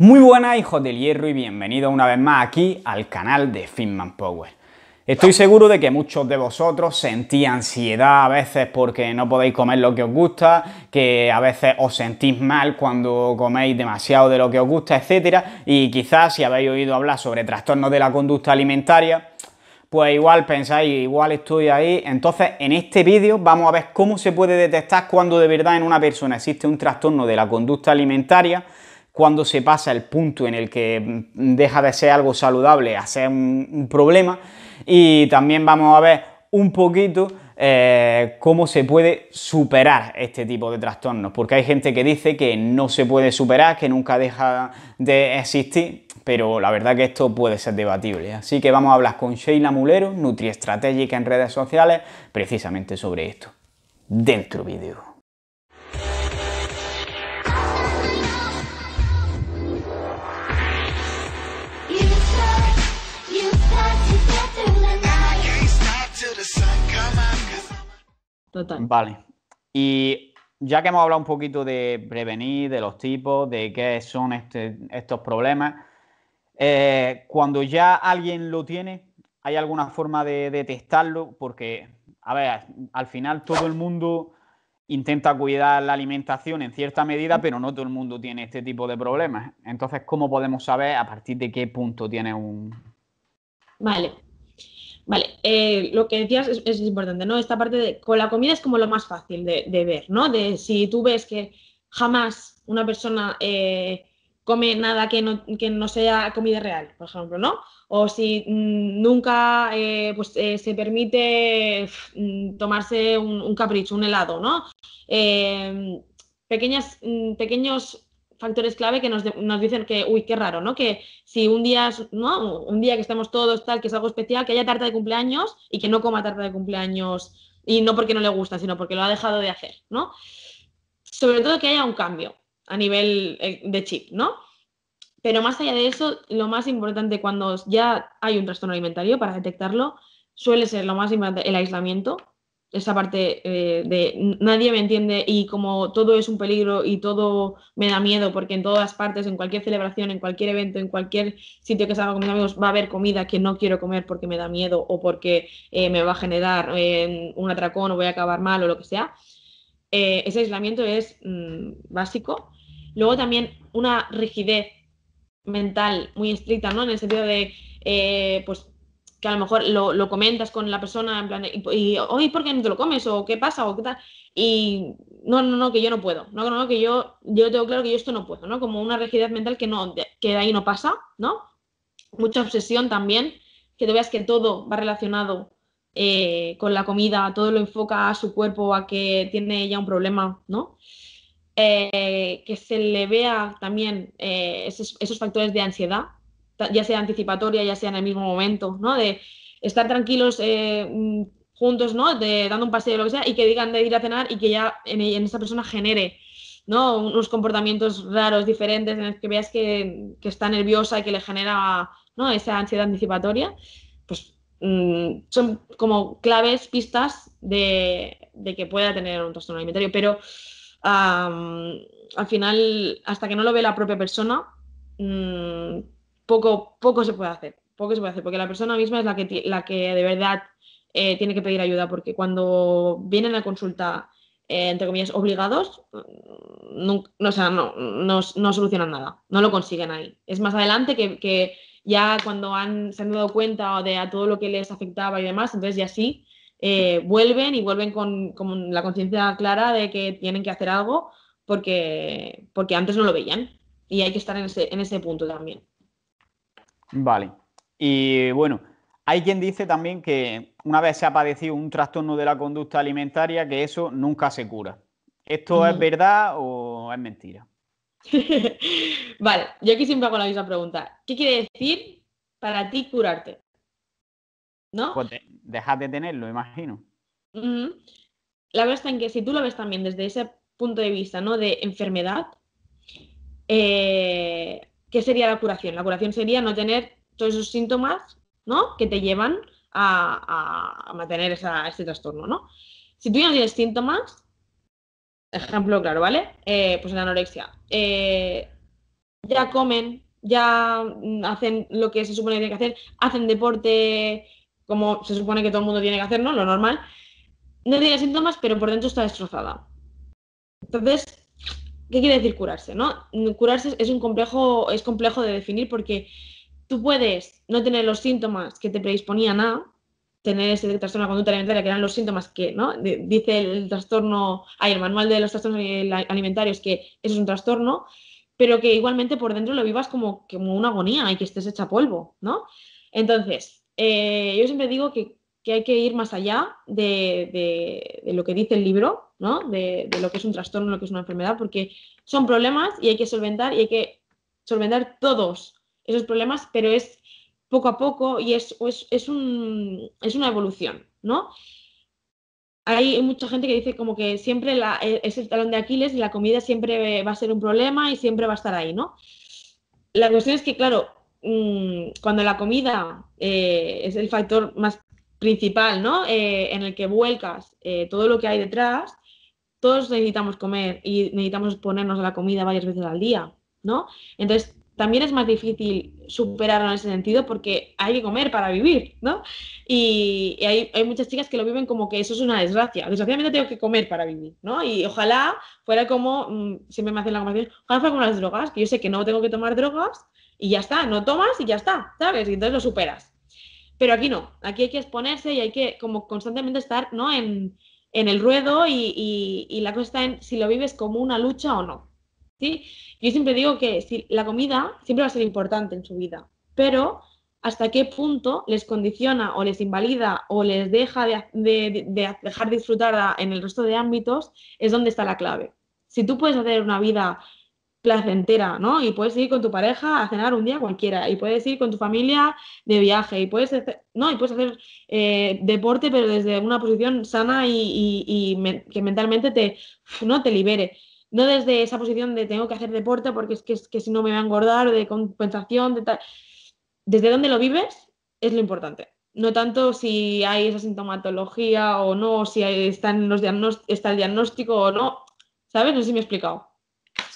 Muy buenas hijos del hierro y bienvenidos una vez más aquí al canal de Finman Power. Estoy seguro de que muchos de vosotros sentís ansiedad a veces porque no podéis comer lo que os gusta, que a veces os sentís mal cuando coméis demasiado de lo que os gusta, etcétera, y quizás si habéis oído hablar sobre trastornos de la conducta alimentaria, pues igual pensáis, igual estoy ahí. Entonces, en este vídeo vamos a ver cómo se puede detectar cuando de verdad en una persona existe un trastorno de la conducta alimentaria cuando se pasa el punto en el que deja de ser algo saludable a ser un, problema. Y también vamos a ver un poquito eh, cómo se puede superar este tipo de trastornos, porque hay gente que dice que no se puede superar, que nunca deja de existir, pero la verdad que esto puede ser debatible. Así que vamos a hablar con Sheila Mulero, nutriestratégica en redes sociales, precisamente sobre esto. Dentro vídeo. Vale. Y ya que hemos hablado un poquito de prevenir, de los tipos, de qué son este, estos problemas, eh, cuando ya alguien lo tiene, ¿hay alguna forma de detectarlo? Porque, a ver, al final todo el mundo intenta cuidar la alimentación en cierta medida, pero no todo el mundo tiene este tipo de problemas. Entonces, ¿cómo podemos saber a partir de qué punto tiene un... Vale, Vale, eh, lo que decías es, importante, ¿no? Esta parte de con la comida es como lo más fácil de, de ver, ¿no? De si tú ves que jamás una persona eh, come nada que no, sea comida real, por ejemplo, ¿no? O si mm, nunca eh, pues, se permite mm, tomarse un, capricho, un helado, ¿no? pequeñas, mm, pequeños factores clave que nos, dicen que, uy, qué raro, ¿no? Que si un día, ¿no? Un día que estamos todos tal, que es algo especial, que haya tarta de cumpleaños y que no coma tarta de cumpleaños, y no porque no le gusta, sino porque lo ha dejado de hacer, ¿no? Sobre todo que haya un cambio a nivel eh, de chip, ¿no? Pero más allá de eso, lo más importante cuando ya hay un trastorno alimentario para detectarlo suele ser lo más importante el aislamiento, esa parte eh, de nadie me entiende y como todo es un peligro y todo me da miedo porque en todas partes, en cualquier celebración, en cualquier evento, en cualquier sitio que salga con mis amigos va a haber comida que no quiero comer porque me da miedo o porque eh, me va a generar em, un atracón o voy a acabar mal o lo que sea. Eh, ese aislamiento es mm, básico. Luego también una rigidez mental muy estricta, ¿no? En el sentido de, pues que a lo mejor lo, lo comentas con la persona en y, hoy por qué no te lo comes o qué pasa o qué tal. Y no, no, no, que yo no puedo, no, no, que yo, yo tengo claro que yo esto no puedo, ¿no? Como una rigidez mental que no, que de ahí no pasa, ¿no? Mucha obsesión también, que te veas que todo va relacionado eh, con la comida, todo lo enfoca a su cuerpo, a que tiene ya un problema, ¿no? Eh, que se le vea también eh, esos factores de ansiedad, ya sea anticipatoria, ya sea en el mismo momento, ¿no? De estar tranquilos eh, mm, juntos, ¿no? De, dando un paseo o lo que sea, y que digan de ir a cenar y que ya en, esa persona genere, Unos comportamientos raros, diferentes, en los que veas que, está nerviosa y que le genera, Esa ansiedad anticipatoria, pues mm, son como claves, pistas de, que pueda tener un trastorno alimentario, pero... al final, hasta que no lo ve la propia persona, mm, poco, poco se puede hacer, poco se puede hacer, porque la persona misma es la que, la que de verdad eh, tiene que pedir ayuda, porque cuando vienen a consulta, eh, entre comillas, obligados, mm, no, solucionan nada, no lo consiguen ahí. Es más adelante que, ya cuando se han dado cuenta de a todo lo que les afectaba y demás, entonces ya sí, eh, vuelven y vuelven con, la conciencia clara de que tienen que hacer algo porque, porque antes no lo veían. Y hay que estar en ese, en ese punto también. Vale. Y bueno, hay quien dice también que una vez se ha padecido un trastorno de la conducta alimentaria, que eso nunca se cura. ¿Esto es mm. verdad o es mentira? vale, yo aquí siempre hago la misma pregunta. ¿Qué quiere decir para ti curarte? ¿No? Pues de, dejar de tenerlo, imagino. La verdad está en que si tú lo ves también desde ese punto de vista, ¿no? De enfermedad, eh, ¿qué sería la curación? La curación sería no tener todos esos síntomas ¿no? que te llevan a, mantener ese este trastorno. ¿no? Si tú ya no tienes síntomas, ejemplo claro, ¿vale? Eh, pues en la anorexia, eh, ya comen, ya hacen lo que se supone que tienen que hacer, hacen deporte como se supone que todo el mundo tiene que hacer, ¿no? Lo normal. No tiene síntomas, pero por dentro está destrozada. Entonces, ¿Qué quiere decir curarse? ¿no? Curarse es un complejo, es complejo de definir porque tú puedes no tener los síntomas que te predisponían a tener ese trastorno de conducta alimentaria, que eran los síntomas que, ¿no? dice el trastorno, hay el manual de los trastornos alimentarios que eso es un trastorno, pero que igualmente por dentro lo vivas como, como una agonía y que estés hecha polvo, ¿no? Entonces, eh, yo siempre digo que que hay que ir más allá de, lo que dice el libro, De, lo que es un trastorno, lo que es una enfermedad, porque son problemas y hay que solventar y hay que solventar todos esos problemas, pero es poco a poco y es, es, es una evolución, ¿no? Hay mucha gente que dice como que siempre e, es el talón de Aquiles y la comida siempre va a ser un problema y siempre va a estar ahí, ¿no? La cuestión es que, claro, mm, cuando la comida eh, es el factor más principal, ¿no? Eh, en el que vuelcas eh, todo lo que hay detrás, todos necesitamos comer y necesitamos ponernos a la comida varias veces al día, ¿no? Entonces, también es más difícil superarlo en ese sentido porque hay que comer para vivir, ¿no? Y, hay, muchas chicas que lo viven como que eso es una desgracia. Desgraciadamente tengo que comer para vivir, ¿no? Y ojalá fuera como, mm, siempre me hacen la conversación, ojalá fuera como las drogas, que yo sé que no tengo que tomar drogas y ya está, no tomas y ya está, ¿sabes? Y entonces lo superas. Pero aquí no, aquí hay que exponerse y hay que como constantemente estar ¿no? en, el ruedo y, la cosa está en si lo vives como una lucha o no. ¿sí? Yo siempre digo que si, la comida siempre va a ser importante en su vida, pero hasta qué punto les condiciona o les invalida o les deja de, dejar disfrutar en el resto de ámbitos es donde está la clave. Si tú puedes hacer una vida entera, ¿no? Y puedes ir con tu pareja a cenar un día cualquiera, y puedes ir con tu familia de viaje, y puedes hacer, no, y puedes hacer eh, deporte, pero desde una posición sana y, que mentalmente te, no te libere. No desde esa posición de tengo que hacer deporte porque es que, si no me va a engordar, de compensación, de tal. Desde dónde lo vives es lo importante. No tanto si hay esa sintomatología o no, si están los está el diagnóstico o no. ¿Sabes? No sé si me he explicado.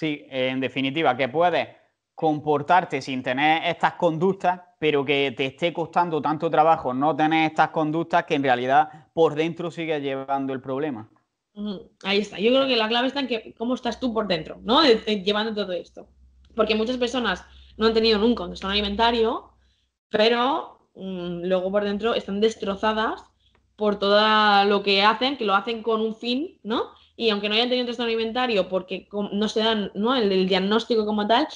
Sí, en definitiva, que puedes comportarte sin tener estas conductas, pero que te esté costando tanto trabajo no tener estas conductas que en realidad por dentro sigue llevando el problema. Ahí está. Yo creo que la clave está en que cómo estás tú por dentro, ¿no? Eh, eh, llevando todo esto. Porque muchas personas no han tenido nunca un trastorno alimentario, pero mm, luego por dentro están destrozadas por todo lo que hacen, que lo hacen con un fin, ¿no? Y aunque no hayan tenido un trastorno alimentario porque no se dan ¿no? El, diagnóstico como tal,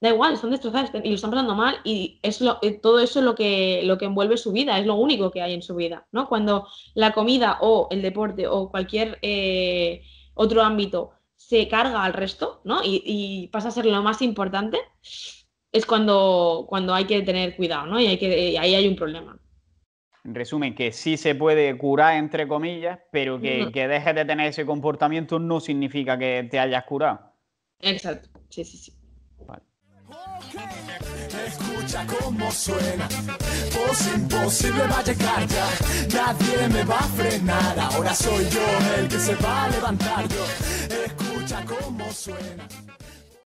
da igual, están destrozados y lo están pasando mal y es lo, eh, todo eso es lo que, lo que envuelve su vida, es lo único que hay en su vida, ¿no? Cuando la comida o el deporte o cualquier eh, otro ámbito se carga al resto, ¿no? Y, pasa a ser lo más importante, es cuando, cuando hay que tener cuidado, ¿no? Y, hay que, ahí hay un problema. En resumen, que sí se puede curar, entre comillas, pero que, dejes de tener ese comportamiento no significa que te hayas curado. Exacto, sí, sí, sí. Vale. Escucha cómo suena, voz imposible va a llegar ya, nadie me va a frenar, ahora soy yo el que se va a levantar yo, escucha cómo suena.